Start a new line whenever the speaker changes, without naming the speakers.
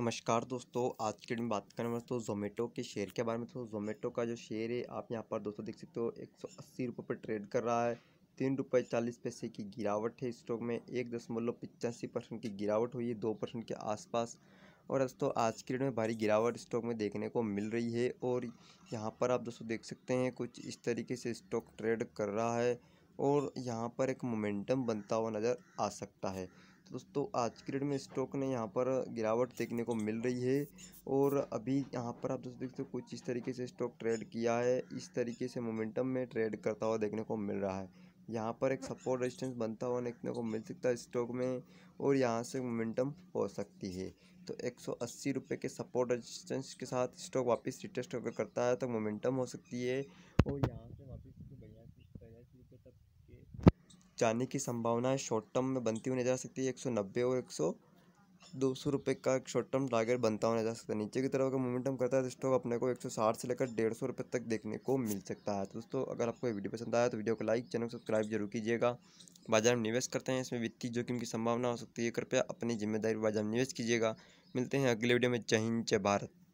नमस्कार दोस्तों आज की में बात करें दोस्तों जोमेटो के शेयर के बारे में दोस्तों जोमेटो का जो शेयर है आप यहाँ पर दोस्तों देख सकते हो एक सौ अस्सी रुपये पर ट्रेड कर रहा है तीन रुपये चालीस पैसे की गिरावट है स्टॉक में एक दशमलव पचासी परसेंट की गिरावट हुई है दो परसेंट के आसपास और दोस्तों आज की डेट में भारी गिरावट स्टॉक में देखने को मिल रही है और यहाँ पर आप दोस्तों देख सकते हैं कुछ इस तरीके से स्टॉक ट्रेड कर रहा है और यहाँ पर एक मोमेंटम बनता हुआ नज़र आ सकता है तो दोस्तों आज की डेट में स्टॉक ने यहाँ पर गिरावट देखने को मिल रही है और अभी यहाँ पर आप दोस्तों देखते हो कुछ इस तरीके से स्टॉक ट्रेड किया है इस तरीके से मोमेंटम में ट्रेड करता हुआ देखने को मिल रहा है यहाँ पर एक सपोर्ट रेजिस्टेंस बनता हुआ देखने को मिल सकता है स्टॉक में और यहाँ से मोमेंटम हो सकती है तो एक सौ अस्सी रुपये के सपोर्ट रजिस्टेंस के साथ स्टॉक वापस रिटेस्ट होकर करता है तो मोमेंटम हो सकती है और यहाँ से जाने की संभावनाएं शॉर्ट टर्म में बनती हुई नजर आ सकती है एक सौ नब्बे और एक सौ दो सौ रुपये का एक शॉर्ट टर्म टारगेट बनता हुआ नजर सकता है नीचे की तरफ अगर मोमेंटम करता है तो स्टॉक अपने को एक सौ साठ से लेकर डेढ़ सौ रुपये तक देखने को मिल सकता है तो दोस्तों अगर आपको वीडियो पसंद आया तो वीडियो को लाइक चैनल सब्सक्राइब जरूर कीजिएगा बाजार में निवेश करते हैं इसमें वित्तीय जोखिम की संभावना हो सकती है कृपया अपनी जिम्मेदारी बाजार में निवेश कीजिएगा मिलते हैं अगले वीडियो में जय हिंद जय भारत